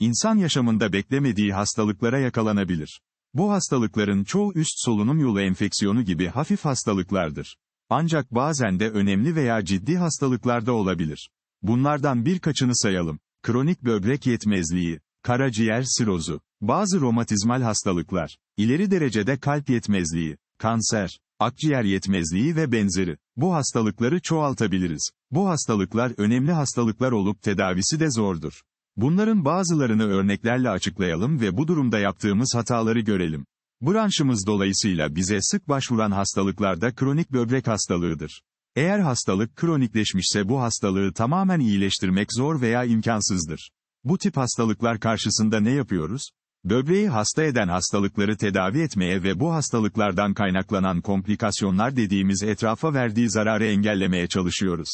insan yaşamında beklemediği hastalıklara yakalanabilir. Bu hastalıkların çoğu üst solunum yolu enfeksiyonu gibi hafif hastalıklardır. Ancak bazen de önemli veya ciddi hastalıklarda olabilir. Bunlardan birkaçını sayalım. Kronik böbrek yetmezliği, karaciğer sirozu, bazı romatizmal hastalıklar, ileri derecede kalp yetmezliği, kanser, akciğer yetmezliği ve benzeri. Bu hastalıkları çoğaltabiliriz. Bu hastalıklar önemli hastalıklar olup tedavisi de zordur. Bunların bazılarını örneklerle açıklayalım ve bu durumda yaptığımız hataları görelim. Branşımız dolayısıyla bize sık başvuran hastalıklar da kronik böbrek hastalığıdır. Eğer hastalık kronikleşmişse bu hastalığı tamamen iyileştirmek zor veya imkansızdır. Bu tip hastalıklar karşısında ne yapıyoruz? Böbreği hasta eden hastalıkları tedavi etmeye ve bu hastalıklardan kaynaklanan komplikasyonlar dediğimiz etrafa verdiği zararı engellemeye çalışıyoruz.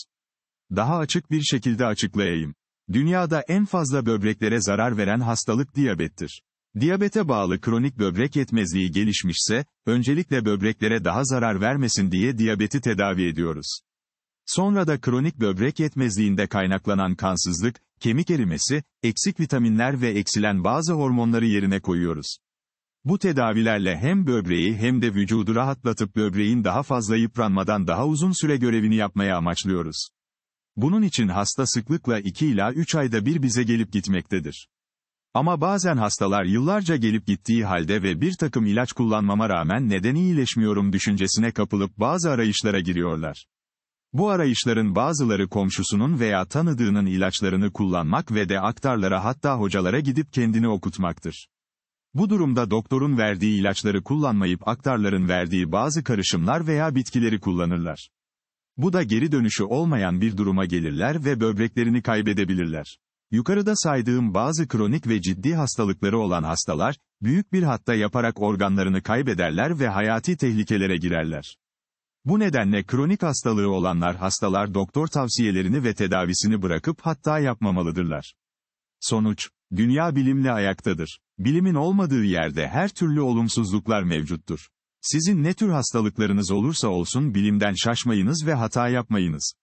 Daha açık bir şekilde açıklayayım. Dünyada en fazla böbreklere zarar veren hastalık diyabettir. Diyabete bağlı kronik böbrek yetmezliği gelişmişse, öncelikle böbreklere daha zarar vermesin diye diyabeti tedavi ediyoruz. Sonra da kronik böbrek yetmezliğinde kaynaklanan kansızlık, kemik erimesi, eksik vitaminler ve eksilen bazı hormonları yerine koyuyoruz. Bu tedavilerle hem böbreği hem de vücudu rahatlatıp böbreğin daha fazla yıpranmadan daha uzun süre görevini yapmaya amaçlıyoruz. Bunun için hasta sıklıkla 2 ila 3 ayda bir bize gelip gitmektedir. Ama bazen hastalar yıllarca gelip gittiği halde ve bir takım ilaç kullanmama rağmen neden iyileşmiyorum düşüncesine kapılıp bazı arayışlara giriyorlar. Bu arayışların bazıları komşusunun veya tanıdığının ilaçlarını kullanmak ve de aktarlara hatta hocalara gidip kendini okutmaktır. Bu durumda doktorun verdiği ilaçları kullanmayıp aktarların verdiği bazı karışımlar veya bitkileri kullanırlar. Bu da geri dönüşü olmayan bir duruma gelirler ve böbreklerini kaybedebilirler. Yukarıda saydığım bazı kronik ve ciddi hastalıkları olan hastalar, büyük bir hatta yaparak organlarını kaybederler ve hayati tehlikelere girerler. Bu nedenle kronik hastalığı olanlar hastalar doktor tavsiyelerini ve tedavisini bırakıp hatta yapmamalıdırlar. Sonuç, dünya bilimle ayaktadır. Bilimin olmadığı yerde her türlü olumsuzluklar mevcuttur. Sizin ne tür hastalıklarınız olursa olsun bilimden şaşmayınız ve hata yapmayınız.